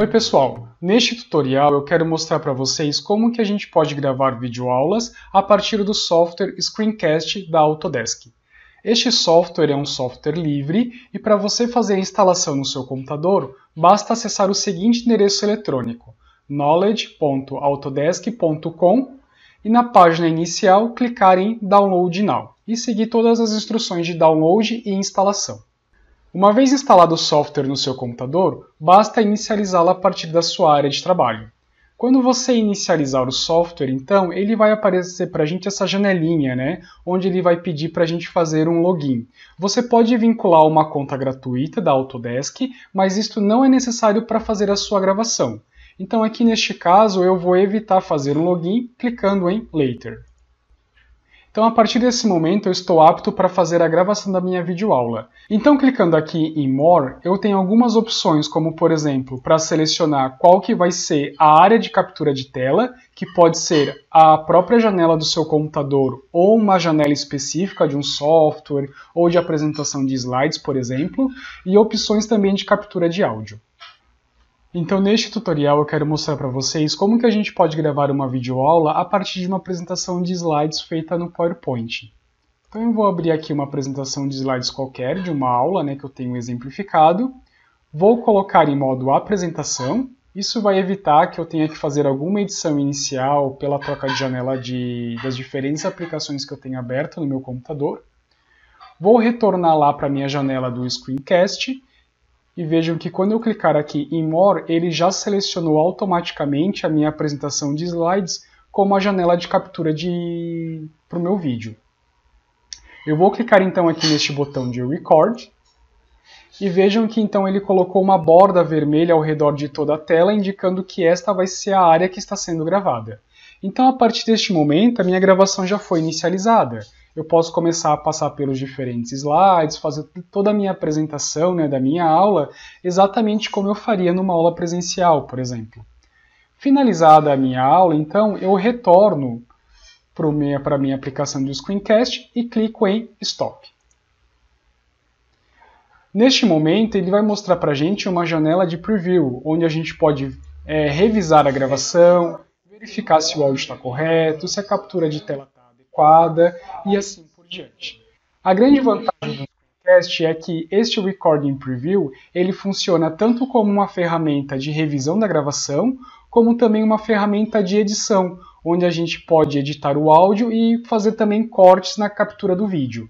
Oi pessoal, neste tutorial eu quero mostrar para vocês como que a gente pode gravar videoaulas a partir do software Screencast da Autodesk. Este software é um software livre e para você fazer a instalação no seu computador, basta acessar o seguinte endereço eletrônico knowledge.autodesk.com e na página inicial clicar em Download Now e seguir todas as instruções de download e instalação. Uma vez instalado o software no seu computador, basta inicializá-lo a partir da sua área de trabalho. Quando você inicializar o software, então, ele vai aparecer para a gente essa janelinha, né? Onde ele vai pedir para a gente fazer um login. Você pode vincular uma conta gratuita da Autodesk, mas isto não é necessário para fazer a sua gravação. Então, aqui neste caso, eu vou evitar fazer um login clicando em Later. Então a partir desse momento eu estou apto para fazer a gravação da minha videoaula. Então clicando aqui em More, eu tenho algumas opções, como por exemplo, para selecionar qual que vai ser a área de captura de tela, que pode ser a própria janela do seu computador ou uma janela específica de um software ou de apresentação de slides, por exemplo, e opções também de captura de áudio. Então neste tutorial eu quero mostrar para vocês como que a gente pode gravar uma videoaula a partir de uma apresentação de slides feita no PowerPoint. Então eu vou abrir aqui uma apresentação de slides qualquer, de uma aula né, que eu tenho exemplificado. Vou colocar em modo apresentação. Isso vai evitar que eu tenha que fazer alguma edição inicial pela troca de janela de, das diferentes aplicações que eu tenho aberto no meu computador. Vou retornar lá para a minha janela do screencast e vejam que quando eu clicar aqui em More, ele já selecionou automaticamente a minha apresentação de slides como a janela de captura de... para o meu vídeo. Eu vou clicar então aqui neste botão de Record e vejam que então ele colocou uma borda vermelha ao redor de toda a tela, indicando que esta vai ser a área que está sendo gravada. Então, a partir deste momento, a minha gravação já foi inicializada eu posso começar a passar pelos diferentes slides, fazer toda a minha apresentação né, da minha aula, exatamente como eu faria numa aula presencial, por exemplo. Finalizada a minha aula, então, eu retorno para a minha, minha aplicação do screencast e clico em Stop. Neste momento, ele vai mostrar para a gente uma janela de preview, onde a gente pode é, revisar a gravação, verificar se o áudio está correto, se a captura de tela está adequada e assim por diante. A grande vantagem do Screencast é que este Recording Preview ele funciona tanto como uma ferramenta de revisão da gravação, como também uma ferramenta de edição, onde a gente pode editar o áudio e fazer também cortes na captura do vídeo.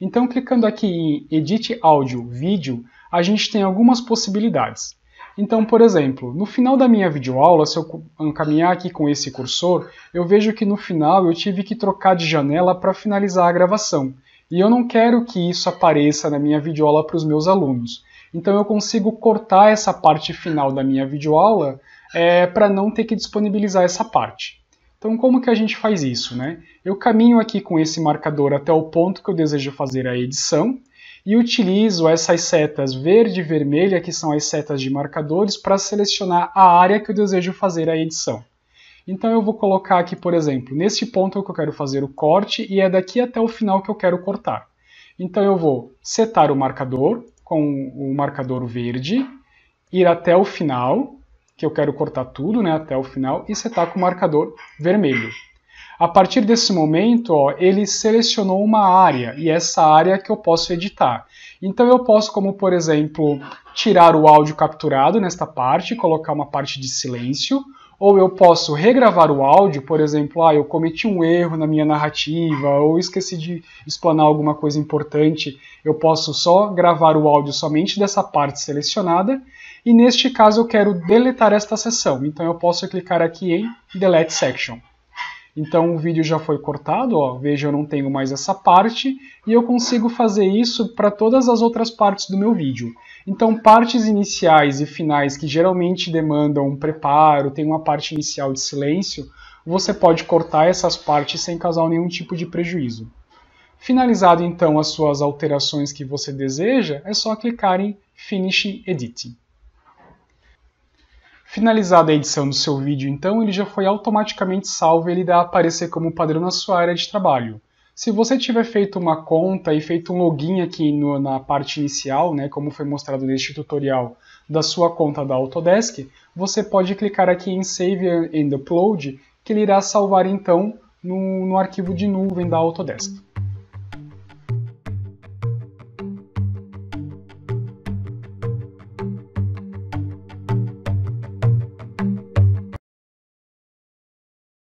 Então, clicando aqui em Edite Áudio Vídeo, a gente tem algumas possibilidades. Então, por exemplo, no final da minha videoaula, se eu caminhar aqui com esse cursor, eu vejo que no final eu tive que trocar de janela para finalizar a gravação. E eu não quero que isso apareça na minha videoaula para os meus alunos. Então eu consigo cortar essa parte final da minha videoaula é, para não ter que disponibilizar essa parte. Então como que a gente faz isso? Né? Eu caminho aqui com esse marcador até o ponto que eu desejo fazer a edição, e utilizo essas setas verde e vermelha, que são as setas de marcadores, para selecionar a área que eu desejo fazer a edição. Então eu vou colocar aqui, por exemplo, neste ponto que eu quero fazer o corte e é daqui até o final que eu quero cortar. Então eu vou setar o marcador com o marcador verde, ir até o final, que eu quero cortar tudo né, até o final, e setar com o marcador vermelho. A partir desse momento, ó, ele selecionou uma área e essa área que eu posso editar. Então eu posso, como por exemplo, tirar o áudio capturado nesta parte, colocar uma parte de silêncio, ou eu posso regravar o áudio, por exemplo, ah, eu cometi um erro na minha narrativa, ou esqueci de explanar alguma coisa importante, eu posso só gravar o áudio somente dessa parte selecionada, e neste caso eu quero deletar esta sessão, então eu posso clicar aqui em Delete Section. Então o vídeo já foi cortado, ó, veja eu não tenho mais essa parte, e eu consigo fazer isso para todas as outras partes do meu vídeo. Então partes iniciais e finais que geralmente demandam um preparo, tem uma parte inicial de silêncio, você pode cortar essas partes sem causar nenhum tipo de prejuízo. Finalizado então as suas alterações que você deseja, é só clicar em Finish Editing. Finalizada a edição do seu vídeo, então, ele já foi automaticamente salvo e ele irá aparecer como padrão na sua área de trabalho. Se você tiver feito uma conta e feito um login aqui no, na parte inicial, né, como foi mostrado neste tutorial, da sua conta da Autodesk, você pode clicar aqui em Save and Upload, que ele irá salvar então no, no arquivo de nuvem da Autodesk.